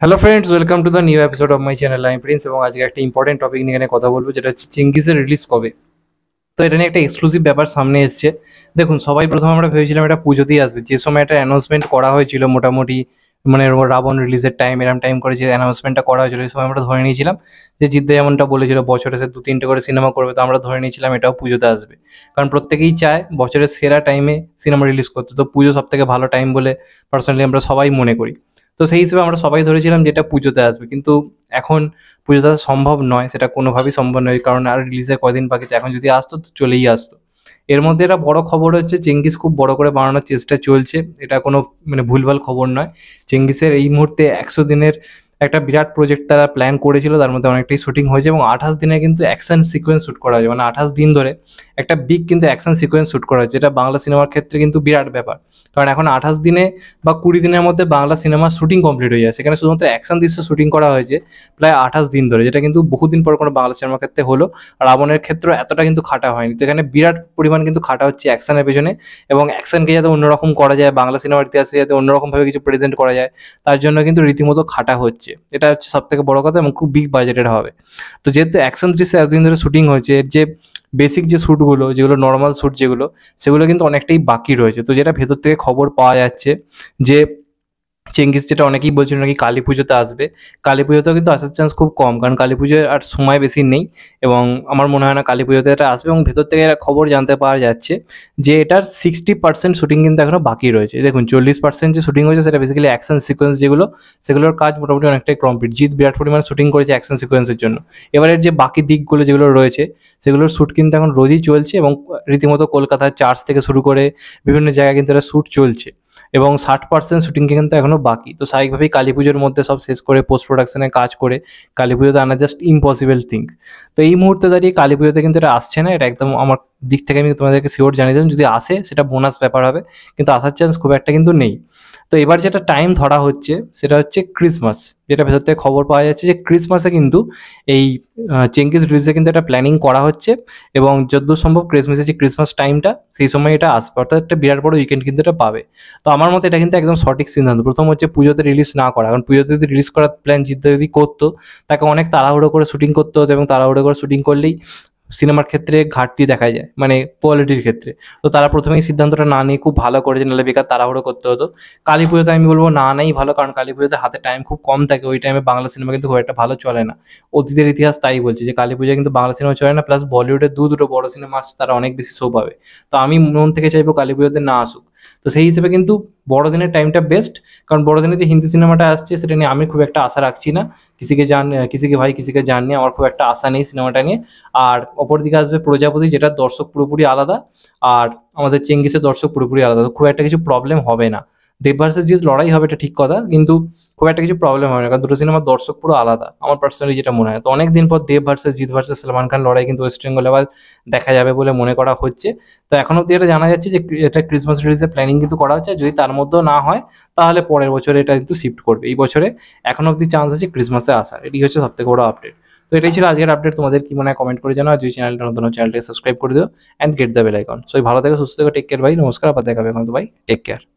hello friends welcome to the new episode of my channel আমি Prince এবং আজকে একটা ইম্পর্টেন্ট টপিক নিয়ে এখানে কথা বলবো যেটা হচ্ছে চিঙ্গিসের রিলিজ কবে তো এটা নিয়ে একটা এক্সক্লুসিভ ব্যাপার সামনে এসছে দেখুন সবাই প্রথমে আমরা ভেবেছিলাম এটা পুজোতেই আসবে যে সময় একটা অ্যানাউন্সমেন্ট করা হয়েছিল মোটামুটি মানে রাবণ রিলিজের টাইম এরম টাইম করে যে অ্যানাউন্সমেন্টটা করা হয়েছিল এই সময় আমরা ধরে নিয়েছিলাম যে জিদ্দা এমনটা বলেছিল বছরে সে দু তিনটে করে সিনেমা করবে তো আমরা ধরে নিয়েছিলাম এটাও পুজোতে আসবে কারণ প্রত্যেকেই চায় বছরের সেরা টাইমে সিনেমা রিলিজ করতে তো পুজো সব থেকে ভালো টাইম বলে পার্সোনালি আমরা সবাই মনে করি তো সেই হিসেবে আমরা সবাই ধরেছিলাম যেটা পুজোতে আসবে কিন্তু এখন পুজোতে আসা সম্ভব নয় সেটা কোনোভাবেই সম্ভব নয় কারণ আর রিলিজে কয়দিন বাকি এখন যদি আসতো তো চলেই আসতো এর মধ্যে একটা বড় খবর হচ্ছে চেঙ্গিস খুব বড় করে বানানোর চেষ্টা চলছে এটা কোনো মানে ভুলভাল খবর নয় চেঙ্গিসের এই মুহূর্তে একশো দিনের একটা বিরাট প্রজেক্ট তারা প্ল্যান করেছিল তার মধ্যে অনেকটাই শুটিং হয়েছে এবং আঠাশ দিনে কিন্তু অ্যাকশন সিকোয়েন্স শ্যুট করা হয়েছে মানে আঠাশ দিন ধরে একটা বিগ কিন্তু অ্যাকশন সিকোয়েন্স শ্যুট করা হয়েছে এটা বাংলা সিনেমার ক্ষেত্রে কিন্তু বিরাট ব্যাপার কারণ এখন আঠাশ দিনে বা কুড়ি দিনের মধ্যে বাংলা সিনেমার শুটিং কমপ্লিট হয়ে যায় সেখানে শুধুমাত্র অ্যাকশন দৃশ্য শুটিং করা হয়েছে প্রায় আঠাশ দিন ধরে যেটা কিন্তু বহুদিন পর কোনো বাংলা সিনেমার ক্ষেত্রে হলো রাবণের ক্ষেত্রে এতটা কিন্তু খাটা হয়নি তো এখানে বিরাট পরিমাণ কিন্তু খাটা হচ্ছে অ্যাকশনের পেছনে এবং অ্যাকশনকে যাতে অন্যরকম করা যায় বাংলা সিনেমার ইতিহাসে যাতে অন্যরকমভাবে কিছু প্রেজেন্ট করা যায় তার জন্য কিন্তু রীতিমতো খাটা হচ্ছে এটা হচ্ছে সব থেকে বড়ো কথা এবং খুব বিগ বাজেটের হবে তো যেহেতু অ্যাকশন দৃশ্যে এতদিন ধরে শুটিং হয়েছে এর যে বেসিক যে শ্যুটগুলো যেগুলো নর্মাল শ্যুট যেগুলো সেগুলো কিন্তু অনেকটাই বাকি রয়েছে তো যেটা ভেতর থেকে খবর পাওয়া যাচ্ছে যে চেঙ্গিস যেটা অনেকেই বলছিল নাকি কালী পুজোতে আসবে কালী পুজোতেও কিন্তু আসার চান্স খুব কম কারণ কালী পুজোয় আর সময় বেশি নেই এবং আমার মনে হয় না কালী পুজোতে এটা আসবে এবং ভেতর থেকে এটা খবর জানতে পারা যাচ্ছে যে এটার সিক্সটি পার্সেন্ট শুটিং কিন্তু এখনও বাকি রয়েছে দেখুন চল্লিশ পার্সেন্ট যে শুটিং হয়েছে সেটা বেসিক্যালি অ্যাকশন সিকোয়েন্স যেগুলো সেগুলোর কাজ মোটামুটি অনেকটাই কমপ্লিট জিৎ বিরাট পরিমাণে শুটিং করেছে অ্যাকশন সিকোয়েন্সের জন্য এবারের যে বাকি দিকগুলো যেগুলো রয়েছে সেগুলোর শ্যুট কিন্তু এখন রোজই চলছে এবং রীতিমতো কলকাতার চার্চ থেকে শুরু করে বিভিন্ন জায়গায় কিন্তু এটা শ্যুট চলছে এবং ষাট পার্সেন্ট শুটিং কিন্তু এখনও বাকি তো স্বাভাবিকভাবেই কালী পুজোর মধ্যে সব শেষ করে পোস্ট প্রোডাকশনে কাজ করে কালী পুজোতে আনা জাস্ট ইম্পসিবল থিং তো এই মুহূর্তে দাঁড়িয়ে কালী পুজোতে কিন্তু এটা আসছে না এটা একদম আমার দিক থেকে আমি তোমাদেরকে শিওর জানিয়ে দিলাম যদি আসে সেটা বোনাস ব্যাপার হবে কিন্তু আসার চান্স খুব একটা কিন্তু নেই তো এবার যেটা টাইম ধরা হচ্ছে সেটা হচ্ছে ক্রিসমাস যেটা ভেতর থেকে খবর পাওয়া যাচ্ছে যে ক্রিসমাসে কিন্তু এই চেঙ্গিস রিলিজে কিন্তু একটা প্ল্যানিং করা হচ্ছে এবং যদ্দূর সম্ভব ক্রিসমাসের যে ক্রিসমাস টাইমটা সেই সময় এটা আসবে অর্থাৎ একটা বিরাট বড় উইকেন্ড কিন্তু এটা পাবে তো আমার মতে এটা কিন্তু একদম সঠিক সিদ্ধান্ত প্রথম হচ্ছে পুজোতে রিলিজ না করা কারণ পুজোতে যদি রিলিজ করার প্ল্যান জিদ্দা যদি করতো তাকে অনেক তাড়াহুড়ো করে শুটিং করতে হতো এবং তাড়াহুড়ো করে শুটিং করলেই সিনেমার ক্ষেত্রে ঘাটতি দেখা যায় মানে কোয়ালিটির ক্ষেত্রে তো তারা প্রথমেই সিদ্ধান্তটা না নিয়ে খুব ভালো করেছে নাহলে বেকার তাড়াহুড়ো করতে হতো কালী পুজোতে আমি বলবো না নেই ভালো কারণ কালী পুজোতে হাতে টাইম খুব কম থাকে ওই টাইমে বাংলা সিনেমা কিন্তু খুব একটা ভালো চলে না অতীতের ইতিহাস তাই বলছে যে কালী পুজোয় কিন্তু বাংলা সিনেমা চলে না প্লাস বলিউডের দু দুটো বড় সিনেমা আসছে তারা অনেক বেশি শো পাবে তো আমি মন থেকে চাইবো কালী পুজোতে না আসুক তো সেই হিসেবে কিন্তু বড়দিনের টাইমটা বেস্ট কারণ বড়দিনে যে হিন্দি সিনেমাটা আসছে সেটা নিয়ে আমি খুব একটা আশা রাখছি না কিসিকে জান কিসিকে ভাই কিসিকে জান নিয়ে আমার খুব একটা আশা নেই সিনেমাটা নিয়ে আর অপরদিকে আসবে প্রজাপতি যেটা দর্শক পুরোপুরি আলাদা আর আমাদের চেঙ্গিসের দর্শক পুরোপুরি আলাদা তো খুব একটা কিছু প্রবলেম হবে না দেব ভার্সেস যে লড়াই হবে এটা ঠিক কথা কিন্তু খুব একটা কিছু প্রবলেম হবে না কারণ দুটো সিনেমার দর্শক পুরো আলাদা আমার পার্সোনালি যেটা মনে হয় তো অনেকদিন পর দেব ভার্সেস জিৎ ভার্সেস সালমান খান লড়াই কিন্তু ওয়েস্ট বেঙ্গলে আবার দেখা যাবে বলে মনে করা হচ্ছে তো এখন অব্দি এটা জানা যাচ্ছে যে এটা ক্রিসমাস রিলিজের প্ল্যানিং কিন্তু করা হচ্ছে যদি তার মধ্যেও না হয় তাহলে পরের বছরে এটা কিন্তু শিফট করবে এই বছরে এখন অব্দি চান্স আছে ক্রিসমাসে আসার এটি হচ্ছে সবথেকে বড় আপডেট তো এটাই ছিল আজকের আপডেট তোমাদের কি মনে হয় কমেন্ট করে জানাও যদি চ্যানেলটা নতুন চ্যানেলটাকে সাবস্ক্রাইব করে দিও and get the bell icon so ভালো থেকে সুস্থ থেকে টেক কেয়ার ভাই নমস্কার আবার দেখাবে এখন তো ভাই টেক কেয়ার